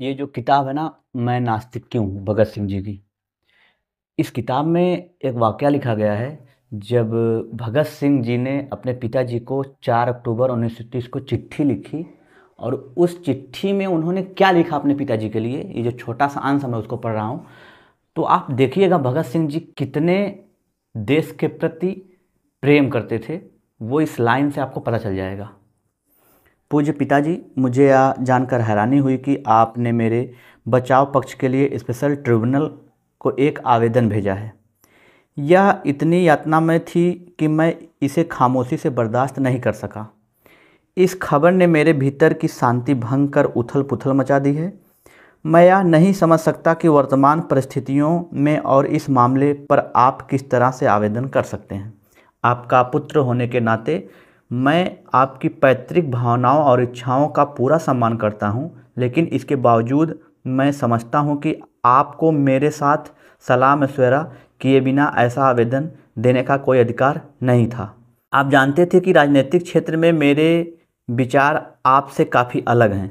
ये जो किताब है ना मैं नास्तिक क्यों हूँ भगत सिंह जी की इस किताब में एक वाक्य लिखा गया है जब भगत सिंह जी ने अपने पिताजी को 4 अक्टूबर उन्नीस को चिट्ठी लिखी और उस चिट्ठी में उन्होंने क्या लिखा अपने पिताजी के लिए ये जो छोटा सा आंसर मैं उसको पढ़ रहा हूँ तो आप देखिएगा भगत सिंह जी कितने देश के प्रति प्रेम करते थे वो इस लाइन से आपको पता चल जाएगा पूज्य पिताजी मुझे यह जानकर हैरानी हुई कि आपने मेरे बचाव पक्ष के लिए स्पेशल ट्रिब्यूनल को एक आवेदन भेजा है यह इतनी यातना में थी कि मैं इसे खामोशी से बर्दाश्त नहीं कर सका इस खबर ने मेरे भीतर की शांति भंग कर उथल पुथल मचा दी है मैं यह नहीं समझ सकता कि वर्तमान परिस्थितियों में और इस मामले पर आप किस तरह से आवेदन कर सकते हैं आपका पुत्र होने के नाते मैं आपकी पैतृक भावनाओं और इच्छाओं का पूरा सम्मान करता हूँ लेकिन इसके बावजूद मैं समझता हूँ कि आपको मेरे साथ सलाह मशवरा किए बिना ऐसा आवेदन देने का कोई अधिकार नहीं था आप जानते थे कि राजनीतिक क्षेत्र में मेरे विचार आपसे काफ़ी अलग हैं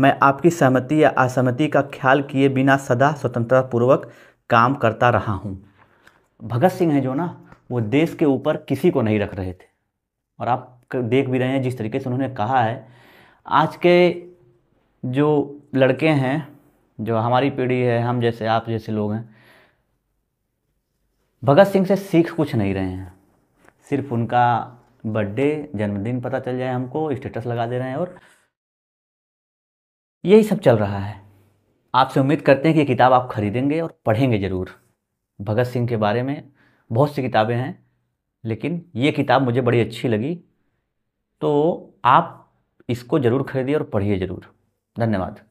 मैं आपकी सहमति या असहमति का ख्याल किए बिना सदा स्वतंत्रतापूर्वक काम करता रहा हूँ भगत सिंह हैं जो ना वो देश के ऊपर किसी को नहीं रख रहे थे और आप देख भी रहे हैं जिस तरीके से उन्होंने कहा है आज के जो लड़के हैं जो हमारी पीढ़ी है हम जैसे आप जैसे लोग हैं भगत सिंह से सीख कुछ नहीं रहे हैं सिर्फ उनका बर्थडे जन्मदिन पता चल जाए हमको स्टेटस लगा दे रहे हैं और यही सब चल रहा है आपसे उम्मीद करते हैं कि किताब आप खरीदेंगे और पढ़ेंगे ज़रूर भगत सिंह के बारे में बहुत सी किताबें हैं लेकिन ये किताब मुझे बड़ी अच्छी लगी तो आप इसको ज़रूर खरीदिए और पढ़िए ज़रूर धन्यवाद